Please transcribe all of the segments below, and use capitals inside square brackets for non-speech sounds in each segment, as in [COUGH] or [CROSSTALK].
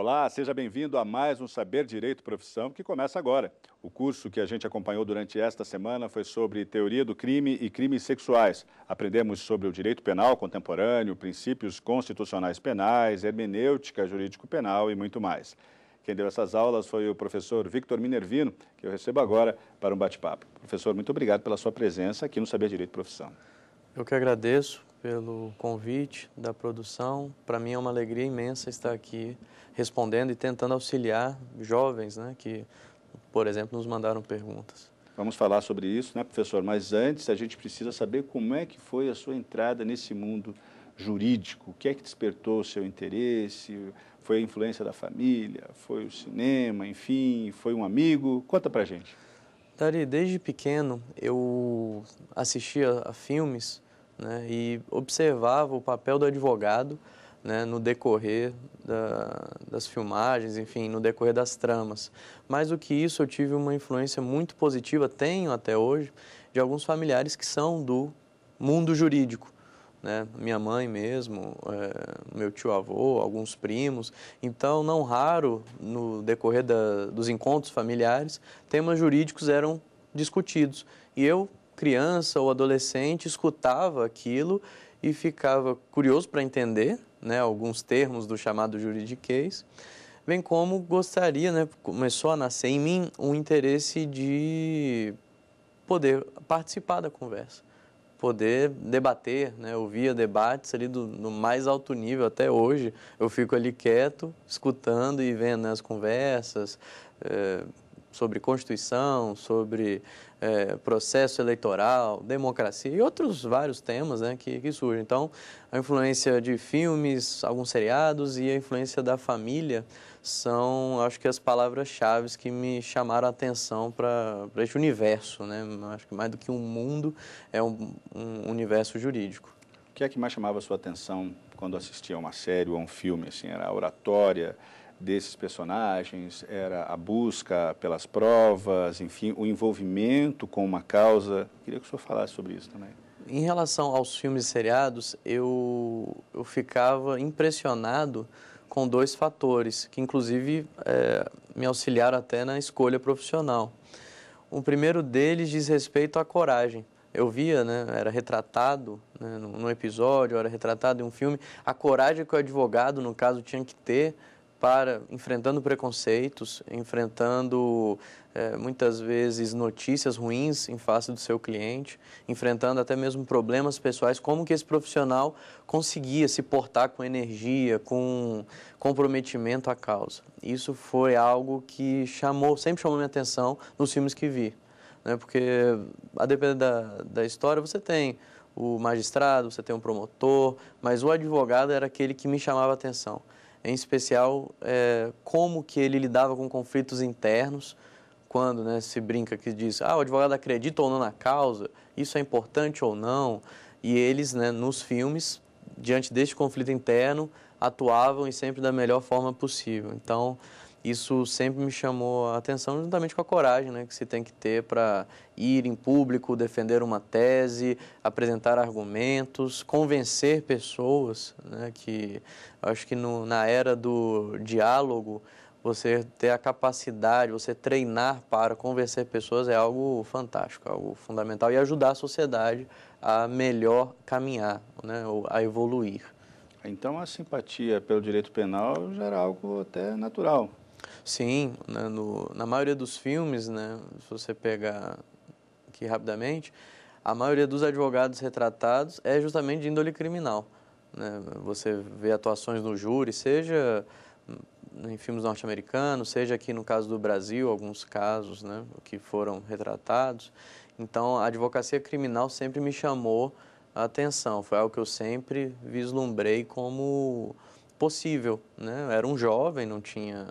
Olá, seja bem-vindo a mais um Saber Direito Profissão que começa agora. O curso que a gente acompanhou durante esta semana foi sobre teoria do crime e crimes sexuais. Aprendemos sobre o direito penal contemporâneo, princípios constitucionais penais, hermenêutica jurídico-penal e muito mais. Quem deu essas aulas foi o professor Victor Minervino, que eu recebo agora para um bate-papo. Professor, muito obrigado pela sua presença aqui no Saber Direito Profissão. Eu que agradeço pelo convite da produção. Para mim é uma alegria imensa estar aqui respondendo e tentando auxiliar jovens, né, que, por exemplo, nos mandaram perguntas. Vamos falar sobre isso, né, professor? Mas antes a gente precisa saber como é que foi a sua entrada nesse mundo jurídico. O que é que despertou o seu interesse? Foi a influência da família? Foi o cinema? Enfim, foi um amigo? Conta pra gente. Dari, desde pequeno eu assistia a filmes né, e observava o papel do advogado né, no decorrer da, das filmagens, enfim, no decorrer das tramas. Mais do que isso, eu tive uma influência muito positiva, tenho até hoje, de alguns familiares que são do mundo jurídico. Né? Minha mãe mesmo, é, meu tio-avô, alguns primos. Então, não raro, no decorrer da, dos encontros familiares, temas jurídicos eram discutidos. E eu criança ou adolescente escutava aquilo e ficava curioso para entender né, alguns termos do chamado juridiquês, bem como gostaria, né, começou a nascer em mim um interesse de poder participar da conversa, poder debater, né, Ouvir debates ali do, mais alto nível até hoje. Eu fico ali quieto, escutando e vendo né, as conversas. É, sobre Constituição, sobre é, processo eleitoral, democracia e outros vários temas né, que, que surgem. Então, a influência de filmes, alguns seriados e a influência da família são, acho que, as palavras-chave que me chamaram a atenção para este universo. Né? Acho que mais do que um mundo, é um, um universo jurídico. O que é que mais chamava a sua atenção quando assistia a uma série ou a um filme? Assim, era a oratória? desses personagens era a busca pelas provas, enfim, o envolvimento com uma causa. Queria que o senhor falasse sobre isso também. Em relação aos filmes e seriados, eu, eu ficava impressionado com dois fatores, que inclusive é, me auxiliaram até na escolha profissional. O primeiro deles diz respeito à coragem. Eu via, né, era retratado né, num episódio, era retratado em um filme, a coragem que o advogado, no caso, tinha que ter para enfrentando preconceitos, enfrentando é, muitas vezes notícias ruins em face do seu cliente, enfrentando até mesmo problemas pessoais, como que esse profissional conseguia se portar com energia, com comprometimento à causa. Isso foi algo que chamou, sempre chamou minha atenção nos filmes que vi, né? porque a depender da, da história você tem o magistrado, você tem um promotor, mas o advogado era aquele que me chamava a atenção em especial é, como que ele lidava com conflitos internos, quando né, se brinca que diz, ah, o advogado acredita ou não na causa, isso é importante ou não, e eles, né, nos filmes, diante deste conflito interno, atuavam e sempre da melhor forma possível. Então, isso sempre me chamou a atenção, juntamente com a coragem né, que se tem que ter para ir em público, defender uma tese, apresentar argumentos, convencer pessoas, né, que acho que no, na era do diálogo, você ter a capacidade, você treinar para convencer pessoas é algo fantástico, algo fundamental e ajudar a sociedade a melhor caminhar, né, a evoluir. Então a simpatia pelo direito penal já era algo até natural Sim, na, né, no, na maioria dos filmes, né, se você pegar aqui rapidamente, a maioria dos advogados retratados é justamente de índole criminal. Né? Você vê atuações no júri, seja em filmes norte-americanos, seja aqui no caso do Brasil, alguns casos né, que foram retratados. Então, a advocacia criminal sempre me chamou a atenção, foi algo que eu sempre vislumbrei como possível. Né? Eu era um jovem, não tinha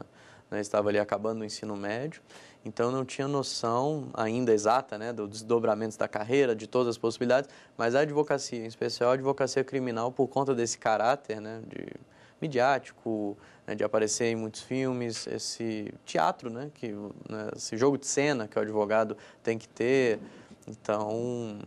né, estava ali acabando o ensino médio, então não tinha noção ainda exata né, dos desdobramentos da carreira, de todas as possibilidades, mas a advocacia, em especial a advocacia criminal, por conta desse caráter né, de midiático, né, de aparecer em muitos filmes, esse teatro, né, que, né, esse jogo de cena que o advogado tem que ter. Então,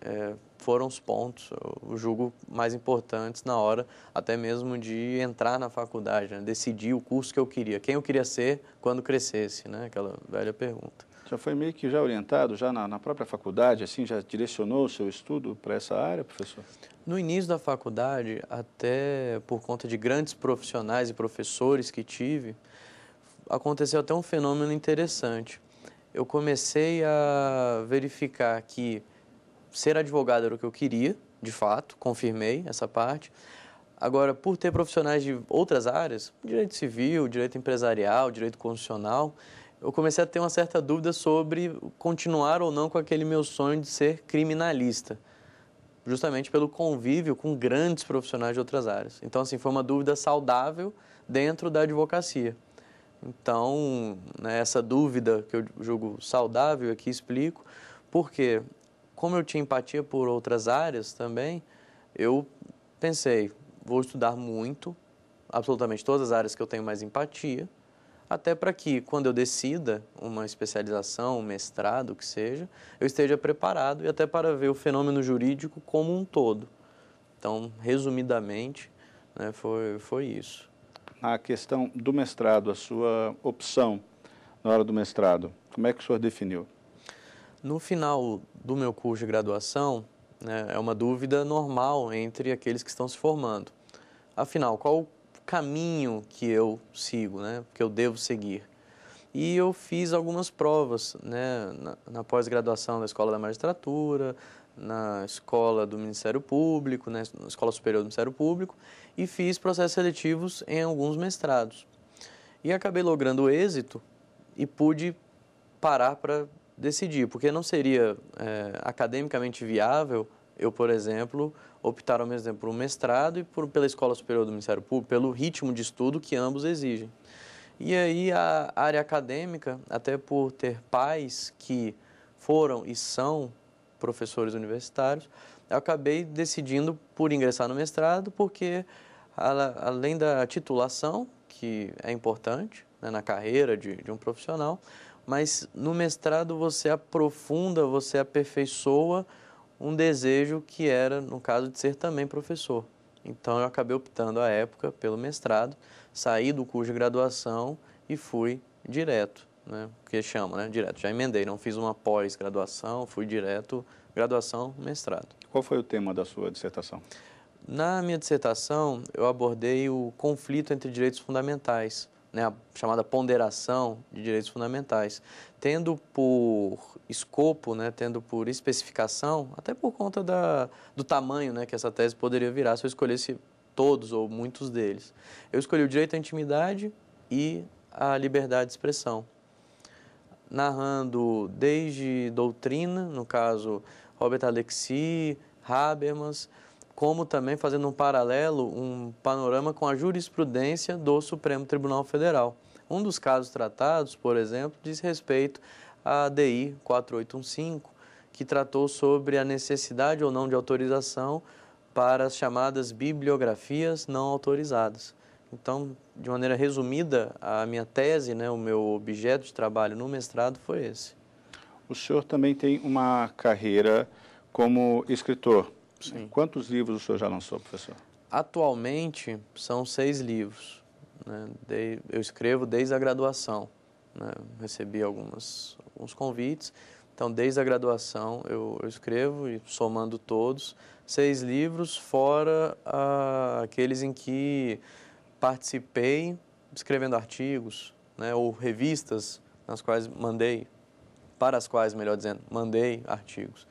é, foram os pontos, eu julgo, mais importantes na hora, até mesmo de entrar na faculdade, né? decidir o curso que eu queria, quem eu queria ser quando crescesse, né? aquela velha pergunta. Já foi meio que já orientado, já na, na própria faculdade, assim, já direcionou o seu estudo para essa área, professor? No início da faculdade, até por conta de grandes profissionais e professores que tive, aconteceu até um fenômeno interessante. Eu comecei a verificar que ser advogado era o que eu queria, de fato, confirmei essa parte. Agora, por ter profissionais de outras áreas, direito civil, direito empresarial, direito constitucional, eu comecei a ter uma certa dúvida sobre continuar ou não com aquele meu sonho de ser criminalista, justamente pelo convívio com grandes profissionais de outras áreas. Então, assim, foi uma dúvida saudável dentro da advocacia. Então, né, essa dúvida que eu julgo saudável aqui explico, porque como eu tinha empatia por outras áreas também, eu pensei, vou estudar muito, absolutamente todas as áreas que eu tenho mais empatia, até para que quando eu decida uma especialização, um mestrado, o que seja, eu esteja preparado e até para ver o fenômeno jurídico como um todo. Então, resumidamente, né, foi, foi isso. A questão do mestrado, a sua opção na hora do mestrado, como é que o senhor definiu? No final do meu curso de graduação, né, é uma dúvida normal entre aqueles que estão se formando. Afinal, qual o caminho que eu sigo, né, que eu devo seguir? E eu fiz algumas provas né, na, na pós-graduação da Escola da Magistratura, na Escola do Ministério Público, né, na Escola Superior do Ministério Público, e fiz processos seletivos em alguns mestrados. E acabei logrando êxito e pude parar para decidi, porque não seria é, academicamente viável eu, por exemplo, optar ao mesmo tempo por um mestrado e por, pela Escola Superior do Ministério Público, pelo ritmo de estudo que ambos exigem. E aí a área acadêmica, até por ter pais que foram e são professores universitários, eu acabei decidindo por ingressar no mestrado, porque além da titulação, que é importante né, na carreira de, de um profissional, mas no mestrado você aprofunda, você aperfeiçoa um desejo que era, no caso, de ser também professor. Então eu acabei optando à época pelo mestrado, saí do curso de graduação e fui direto, né? Porque chama, né? Direto. Já emendei, não fiz uma pós-graduação, fui direto graduação, mestrado. Qual foi o tema da sua dissertação? Na minha dissertação, eu abordei o conflito entre direitos fundamentais né, a chamada ponderação de direitos fundamentais, tendo por escopo, né, tendo por especificação, até por conta da, do tamanho né, que essa tese poderia virar se eu escolhesse todos ou muitos deles. Eu escolhi o direito à intimidade e a liberdade de expressão, narrando desde doutrina, no caso Robert Alexis, Habermas, como também fazendo um paralelo, um panorama com a jurisprudência do Supremo Tribunal Federal. Um dos casos tratados, por exemplo, diz respeito à DI 4815, que tratou sobre a necessidade ou não de autorização para as chamadas bibliografias não autorizadas. Então, de maneira resumida, a minha tese, né, o meu objeto de trabalho no mestrado foi esse. O senhor também tem uma carreira como escritor. Sim. Quantos livros o senhor já lançou, professor? Atualmente são seis livros. Né? De, eu escrevo desde a graduação. Né? Recebi algumas, alguns convites. Então, desde a graduação eu, eu escrevo e somando todos, seis livros, fora aqueles em que participei escrevendo artigos né? ou revistas nas quais mandei, para as quais, melhor dizendo, mandei artigos.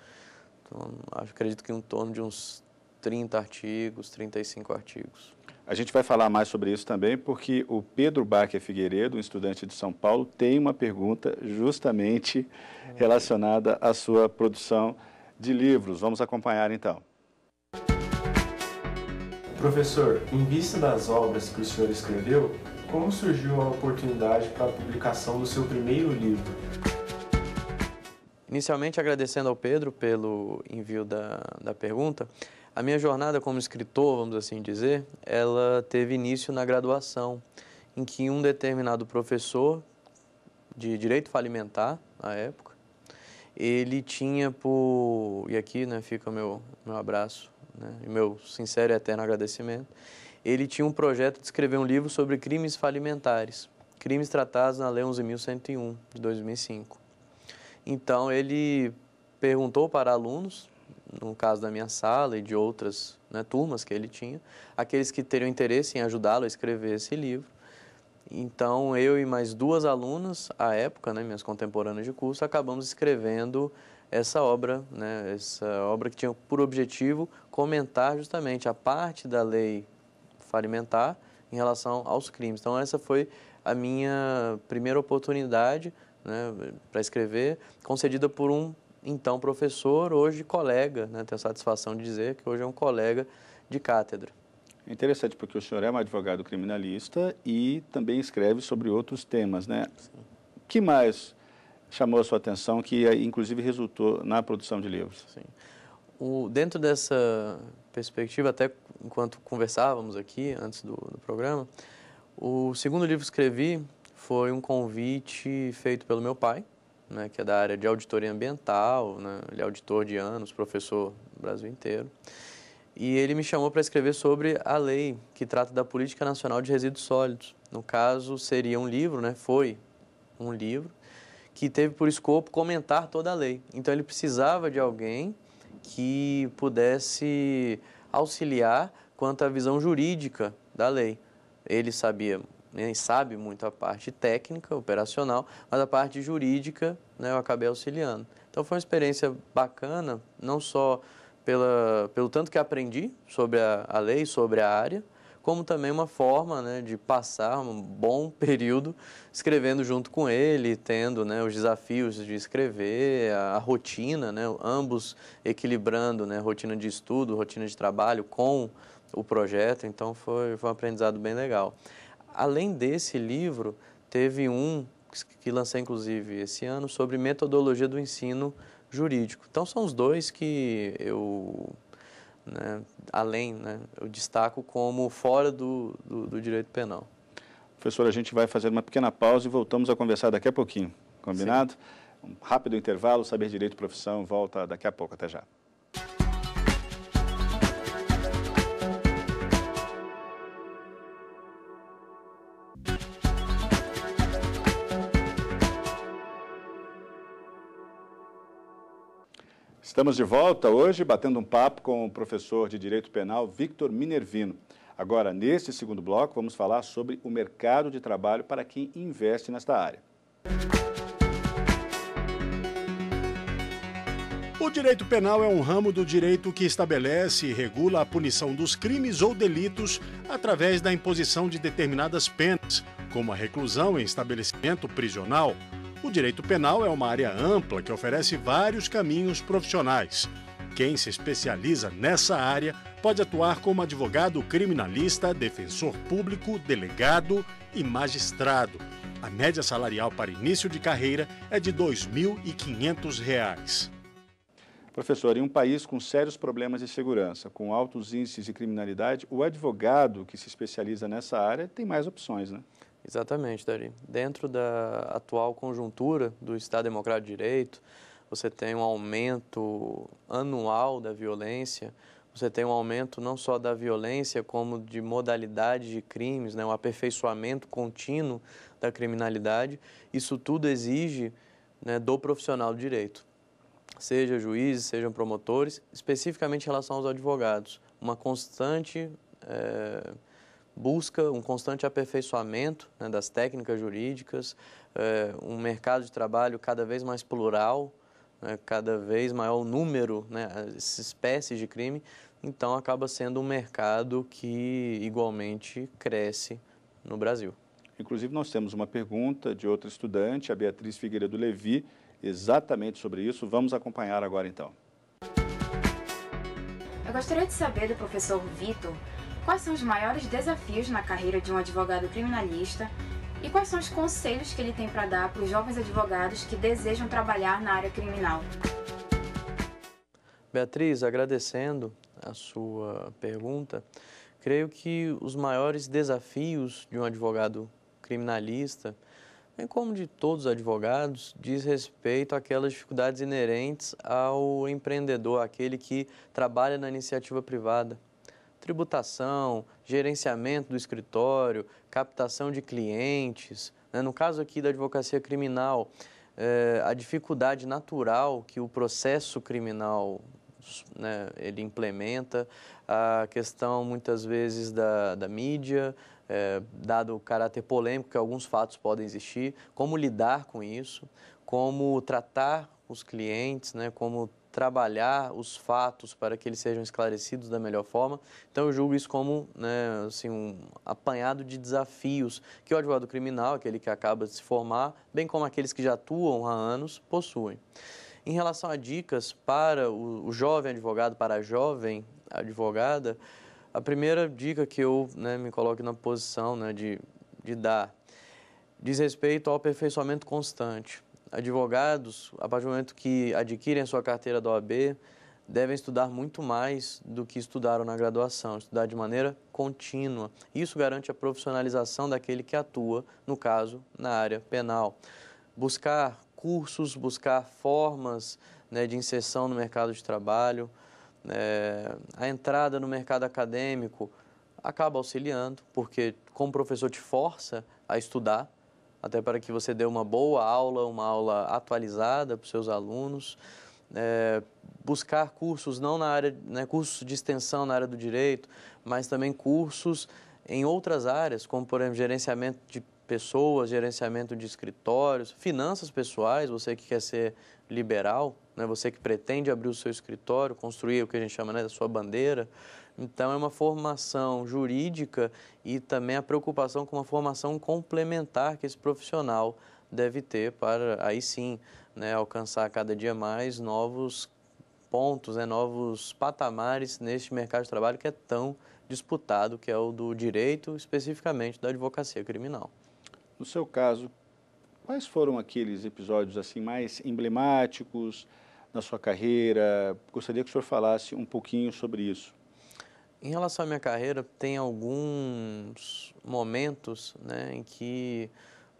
Então, acho, acredito que em torno de uns 30 artigos, 35 artigos. A gente vai falar mais sobre isso também, porque o Pedro Baque Figueiredo, um estudante de São Paulo, tem uma pergunta justamente relacionada à sua produção de livros. Vamos acompanhar então. Professor, em vista das obras que o senhor escreveu, como surgiu a oportunidade para a publicação do seu primeiro livro? Inicialmente, agradecendo ao Pedro pelo envio da, da pergunta, a minha jornada como escritor, vamos assim dizer, ela teve início na graduação, em que um determinado professor de direito falimentar, na época, ele tinha por. E aqui né, fica o meu, meu abraço né, e meu sincero e eterno agradecimento. Ele tinha um projeto de escrever um livro sobre crimes falimentares, crimes tratados na Lei 11.101 de 2005. Então ele perguntou para alunos, no caso da minha sala e de outras né, turmas que ele tinha, aqueles que teriam interesse em ajudá-lo a escrever esse livro. Então eu e mais duas alunas, à época, né, minhas contemporâneas de curso, acabamos escrevendo essa obra, né, essa obra que tinha por objetivo comentar justamente a parte da lei falimentar em relação aos crimes. Então essa foi a minha primeira oportunidade né, para escrever, concedida por um então professor, hoje colega, né, tenho a satisfação de dizer que hoje é um colega de cátedra. É interessante porque o senhor é um advogado criminalista e também escreve sobre outros temas, né? O que mais chamou a sua atenção que inclusive resultou na produção de livros? Sim. O, dentro dessa perspectiva, até enquanto conversávamos aqui antes do, do programa, o segundo livro que escrevi foi um convite feito pelo meu pai, né, que é da área de auditoria ambiental, né, ele é auditor de anos, professor do Brasil inteiro. E ele me chamou para escrever sobre a lei que trata da Política Nacional de Resíduos Sólidos. No caso, seria um livro, né, foi um livro, que teve por escopo comentar toda a lei. Então ele precisava de alguém que pudesse auxiliar quanto à visão jurídica da lei. Ele sabia nem né, sabe muito a parte técnica, operacional, mas a parte jurídica né, eu acabei auxiliando. Então foi uma experiência bacana, não só pela, pelo tanto que aprendi sobre a, a lei, sobre a área, como também uma forma né, de passar um bom [LAUGHS] período escrevendo junto com ele, tendo né, os desafios de escrever, a, a rotina, né, ambos equilibrando né, rotina de estudo, rotina de trabalho com o projeto. Então foi, foi um aprendizado bem legal. Além desse livro, teve um que lancei inclusive esse ano sobre metodologia do ensino jurídico. Então são os dois que eu, né, além, né, eu destaco como fora do, do, do direito penal. Professor, a gente vai fazer uma pequena pausa e voltamos a conversar daqui a pouquinho, combinado? Sim. Um rápido intervalo, Saber Direito e Profissão volta daqui a pouco, até já. Estamos de volta hoje batendo um papo com o professor de Direito Penal Victor Minervino. Agora, neste segundo bloco, vamos falar sobre o mercado de trabalho para quem investe nesta área. O direito penal é um ramo do direito que estabelece e regula a punição dos crimes ou delitos através da imposição de determinadas penas, como a reclusão em estabelecimento prisional, o direito penal é uma área ampla que oferece vários caminhos profissionais. Quem se especializa nessa área pode atuar como advogado criminalista, defensor público, delegado e magistrado. A média salarial para início de carreira é de R$ 2.500. Professor, em um país com sérios problemas de segurança, com altos índices de criminalidade, o advogado que se especializa nessa área tem mais opções, né? Exatamente, Dari. Dentro da atual conjuntura do Estado Democrático de Direito, você tem um aumento anual da violência, você tem um aumento não só da violência, como de modalidades de crimes, né? um aperfeiçoamento contínuo da criminalidade. Isso tudo exige né, do profissional do direito, seja juízes, sejam promotores, especificamente em relação aos advogados. Uma constante. É busca um constante aperfeiçoamento né, das técnicas jurídicas, é, um mercado de trabalho cada vez mais plural, né, cada vez maior o número, né, as espécies de crime, então acaba sendo um mercado que igualmente cresce no Brasil. Inclusive, nós temos uma pergunta de outra estudante, a Beatriz Figueiredo Levi, exatamente sobre isso. Vamos acompanhar agora então. Eu gostaria de saber do professor Vitor quais são os maiores desafios na carreira de um advogado criminalista e quais são os conselhos que ele tem para dar para os jovens advogados que desejam trabalhar na área criminal. Beatriz, agradecendo a sua pergunta, creio que os maiores desafios de um advogado criminalista, bem como de todos os advogados, diz respeito àquelas dificuldades inerentes ao empreendedor, aquele que trabalha na iniciativa privada tributação, gerenciamento do escritório, captação de clientes. Né? No caso aqui da advocacia criminal, é, a dificuldade natural que o processo criminal né, ele implementa, a questão muitas vezes da, da mídia, é, dado o caráter polêmico que alguns fatos podem existir, como lidar com isso, como tratar os clientes, né, como trabalhar os fatos para que eles sejam esclarecidos da melhor forma. Então, eu julgo isso como né, assim, um apanhado de desafios que o advogado criminal, aquele que acaba de se formar, bem como aqueles que já atuam há anos, possuem. Em relação a dicas para o, o jovem advogado, para a jovem advogada, a primeira dica que eu né, me coloco na posição né, de, de dar diz respeito ao aperfeiçoamento constante advogados, a partir do momento que adquirem a sua carteira da OAB, devem estudar muito mais do que estudaram na graduação, estudar de maneira contínua. Isso garante a profissionalização daquele que atua, no caso, na área penal. Buscar cursos, buscar formas né, de inserção no mercado de trabalho, é, a entrada no mercado acadêmico acaba auxiliando, porque como professor te força a estudar, até para que você dê uma boa aula, uma aula atualizada para os seus alunos. É, buscar cursos não na área, né, cursos de extensão na área do direito, mas também cursos em outras áreas, como por exemplo gerenciamento de pessoas, gerenciamento de escritórios, finanças pessoais, você que quer ser liberal, né, você que pretende abrir o seu escritório, construir o que a gente chama né, da sua bandeira, então, é uma formação jurídica e também a preocupação com uma formação complementar que esse profissional deve ter para, aí sim, né, alcançar cada dia mais novos pontos, né, novos patamares neste mercado de trabalho que é tão disputado, que é o do direito, especificamente da advocacia criminal. No seu caso, quais foram aqueles episódios assim mais emblemáticos na sua carreira? Gostaria que o senhor falasse um pouquinho sobre isso. Em relação à minha carreira, tem alguns momentos né, em que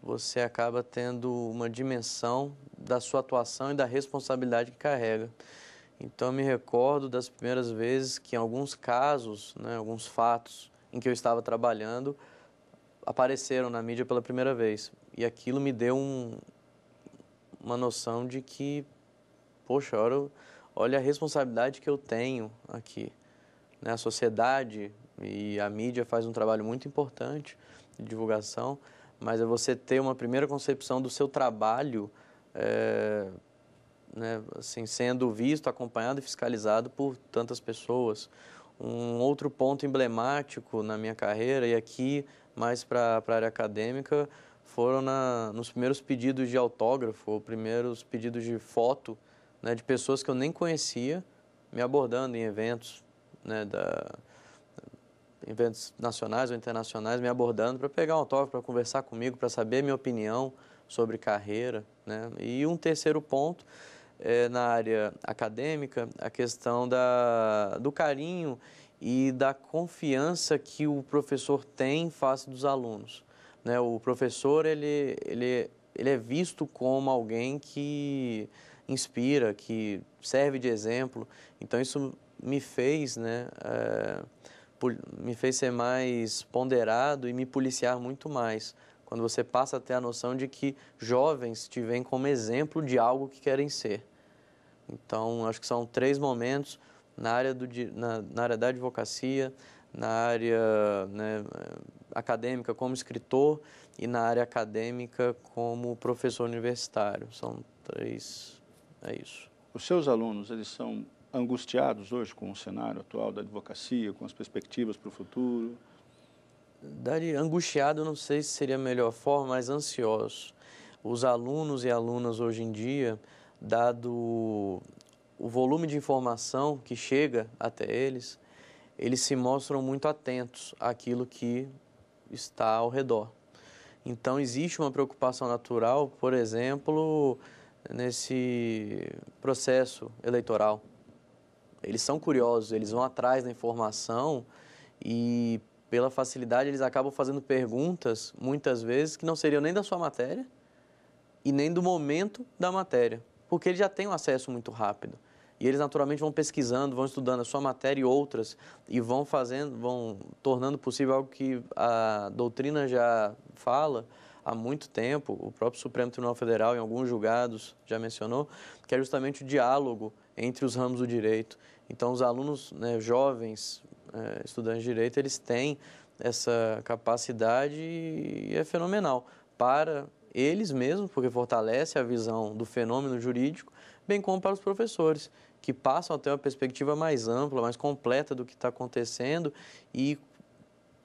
você acaba tendo uma dimensão da sua atuação e da responsabilidade que carrega. Então, eu me recordo das primeiras vezes que, em alguns casos, né, alguns fatos em que eu estava trabalhando apareceram na mídia pela primeira vez. E aquilo me deu um, uma noção de que, poxa, olha, olha a responsabilidade que eu tenho aqui. Né? A sociedade e a mídia faz um trabalho muito importante de divulgação, mas é você ter uma primeira concepção do seu trabalho, é, né, assim, sendo visto, acompanhado e fiscalizado por tantas pessoas. Um outro ponto emblemático na minha carreira, e aqui mais para a área acadêmica, foram na, nos primeiros pedidos de autógrafo, ou primeiros pedidos de foto, né, de pessoas que eu nem conhecia, me abordando em eventos, né, da, eventos nacionais ou internacionais me abordando para pegar um autógrafo, para conversar comigo, para saber minha opinião sobre carreira. Né? E um terceiro ponto, é, na área acadêmica, a questão da, do carinho e da confiança que o professor tem face dos alunos. Né? O professor ele, ele, ele é visto como alguém que inspira, que serve de exemplo. Então, isso me fez, né, é, me fez ser mais ponderado e me policiar muito mais. Quando você passa a ter a noção de que jovens te veem como exemplo de algo que querem ser. Então, acho que são três momentos na área, do, na, na área da advocacia, na área né, acadêmica como escritor e na área acadêmica como professor universitário. São três, é isso. Os seus alunos, eles são angustiados hoje com o cenário atual da advocacia, com as perspectivas para o futuro? Dari, angustiado não sei se seria a melhor forma, mas ansioso. Os alunos e alunas hoje em dia, dado o volume de informação que chega até eles, eles se mostram muito atentos àquilo que está ao redor. Então, existe uma preocupação natural, por exemplo, nesse processo eleitoral eles são curiosos, eles vão atrás da informação e pela facilidade eles acabam fazendo perguntas muitas vezes que não seriam nem da sua matéria e nem do momento da matéria, porque eles já têm um acesso muito rápido. E eles naturalmente vão pesquisando, vão estudando a sua matéria e outras e vão fazendo, vão tornando possível algo que a doutrina já fala, há muito tempo, o próprio Supremo Tribunal Federal, em alguns julgados, já mencionou, que é justamente o diálogo entre os ramos do direito. Então, os alunos né, jovens, é, estudantes de direito, eles têm essa capacidade e é fenomenal para eles mesmos, porque fortalece a visão do fenômeno jurídico, bem como para os professores, que passam a ter uma perspectiva mais ampla, mais completa do que está acontecendo e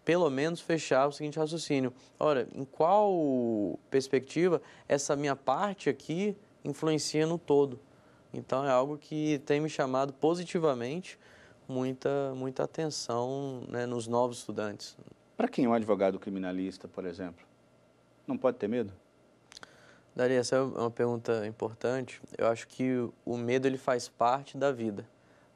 pelo menos fechar o seguinte raciocínio. Ora, em qual perspectiva essa minha parte aqui influencia no todo? Então é algo que tem me chamado positivamente muita, muita atenção né, nos novos estudantes. Para quem é um advogado criminalista, por exemplo, não pode ter medo? Daria, essa é uma pergunta importante. Eu acho que o medo ele faz parte da vida.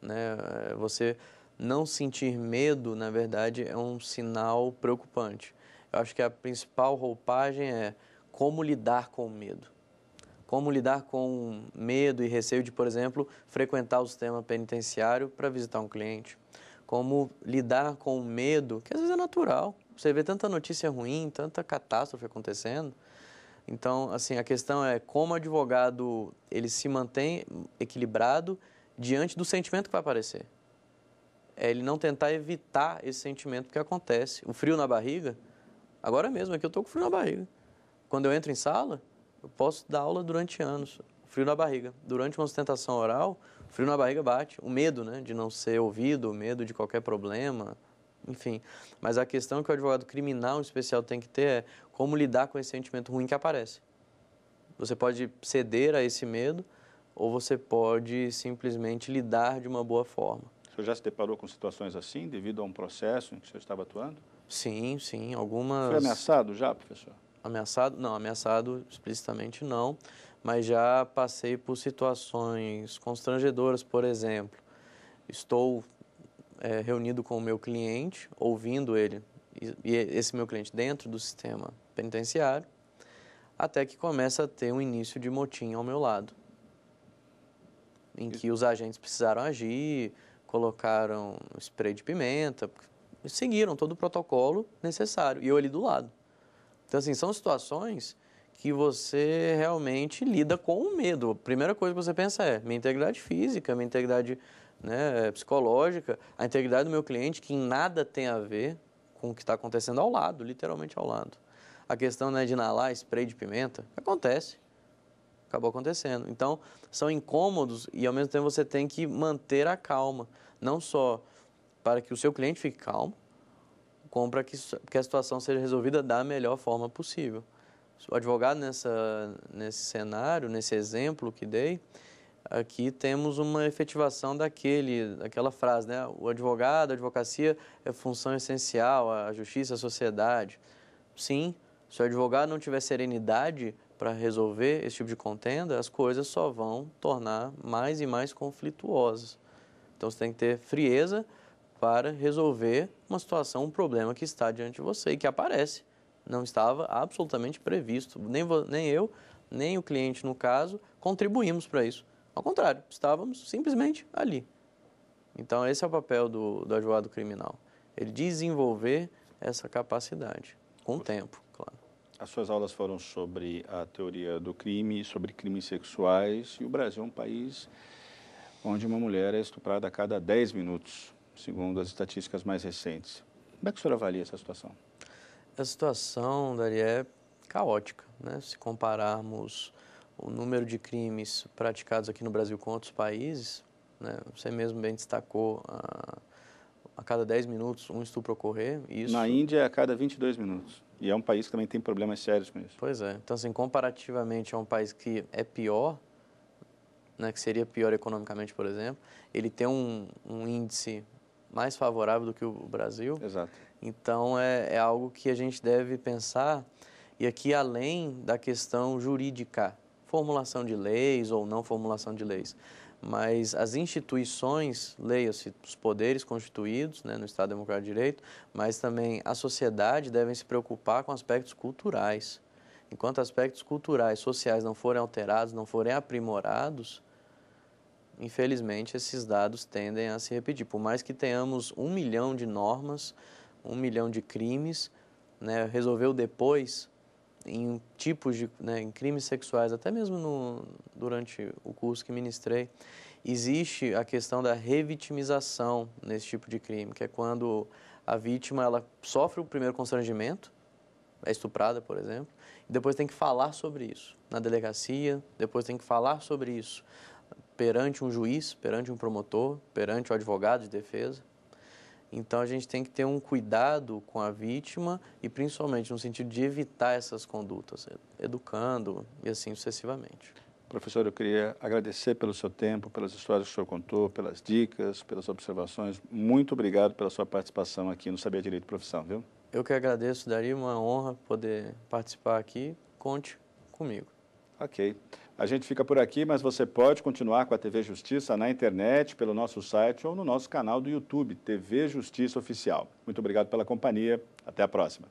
Né? Você não sentir medo, na verdade, é um sinal preocupante. Eu acho que a principal roupagem é como lidar com o medo. Como lidar com medo e receio de, por exemplo, frequentar o sistema penitenciário para visitar um cliente. Como lidar com o medo, que às vezes é natural. Você vê tanta notícia ruim, tanta catástrofe acontecendo. Então, assim, a questão é como o advogado ele se mantém equilibrado diante do sentimento que vai aparecer é ele não tentar evitar esse sentimento que acontece. O frio na barriga, agora mesmo aqui eu estou com frio na barriga. Quando eu entro em sala, eu posso dar aula durante anos. Frio na barriga. Durante uma sustentação oral, frio na barriga bate. O medo né, de não ser ouvido, o medo de qualquer problema, enfim. Mas a questão que o advogado criminal em especial tem que ter é como lidar com esse sentimento ruim que aparece. Você pode ceder a esse medo ou você pode simplesmente lidar de uma boa forma senhor já se deparou com situações assim, devido a um processo em que o senhor estava atuando? Sim, sim, algumas... Foi ameaçado já, professor? Ameaçado? Não, ameaçado explicitamente não, mas já passei por situações constrangedoras, por exemplo. Estou é, reunido com o meu cliente, ouvindo ele, e, e esse meu cliente dentro do sistema penitenciário, até que começa a ter um início de motim ao meu lado em que os agentes precisaram agir, colocaram spray de pimenta, seguiram todo o protocolo necessário, e eu ali do lado. Então, assim, são situações que você realmente lida com o medo. A primeira coisa que você pensa é minha integridade física, minha integridade né, psicológica, a integridade do meu cliente, que em nada tem a ver com o que está acontecendo ao lado, literalmente ao lado. A questão né, de inalar spray de pimenta, acontece acabou acontecendo. Então, são incômodos e ao mesmo tempo você tem que manter a calma, não só para que o seu cliente fique calmo, como para que, que a situação seja resolvida da melhor forma possível. O advogado nessa, nesse cenário, nesse exemplo que dei, aqui temos uma efetivação daquele, daquela frase, né? O advogado, a advocacia é função essencial, a justiça, a sociedade. Sim, se o advogado não tiver serenidade para resolver esse tipo de contenda, as coisas só vão tornar mais e mais conflituosas. Então você tem que ter frieza para resolver uma situação, um problema que está diante de você e que aparece. Não estava absolutamente previsto. Nem, nem eu, nem o cliente, no caso, contribuímos para isso. Ao contrário, estávamos simplesmente ali. Então, esse é o papel do, do advogado criminal. Ele desenvolver essa capacidade com o tempo. As suas aulas foram sobre a teoria do crime, sobre crimes sexuais, e o Brasil é um país onde uma mulher é estuprada a cada 10 minutos, segundo as estatísticas mais recentes. Como é que o senhor avalia essa situação? A situação, Dari, é caótica. Né? Se compararmos o número de crimes praticados aqui no Brasil com outros países, né? você mesmo bem destacou a, ah, a cada 10 minutos um estupro ocorrer. Isso... Na Índia é a cada 22 minutos. E é um país que também tem problemas sérios com isso. Pois é. Então, assim, comparativamente a um país que é pior, né, que seria pior economicamente, por exemplo, ele tem um, um índice mais favorável do que o Brasil. Exato. Então, é, é algo que a gente deve pensar, e aqui além da questão jurídica, formulação de leis ou não formulação de leis, mas as instituições, leia-se, os poderes constituídos né, no Estado Democrático de Direito, mas também a sociedade devem se preocupar com aspectos culturais. Enquanto aspectos culturais, sociais não forem alterados, não forem aprimorados, infelizmente esses dados tendem a se repetir. Por mais que tenhamos um milhão de normas, um milhão de crimes, né, resolveu depois em tipos de né, em crimes sexuais, até mesmo no, durante o curso que ministrei, existe a questão da revitimização nesse tipo de crime, que é quando a vítima ela sofre o primeiro constrangimento, é estuprada, por exemplo, e depois tem que falar sobre isso na delegacia, depois tem que falar sobre isso perante um juiz, perante um promotor, perante o advogado de defesa. Então a gente tem que ter um cuidado com a vítima e principalmente no sentido de evitar essas condutas, educando e assim sucessivamente. Professor, eu queria agradecer pelo seu tempo, pelas histórias que o senhor contou, pelas dicas, pelas observações. Muito obrigado pela sua participação aqui no Saber Direito Profissional, Profissão, viu? Eu que agradeço, daria uma honra poder participar aqui. Conte comigo. Ok. A gente fica por aqui, mas você pode continuar com a TV Justiça na internet, pelo nosso site ou no nosso canal do YouTube, TV Justiça Oficial. Muito obrigado pela companhia. Até a próxima.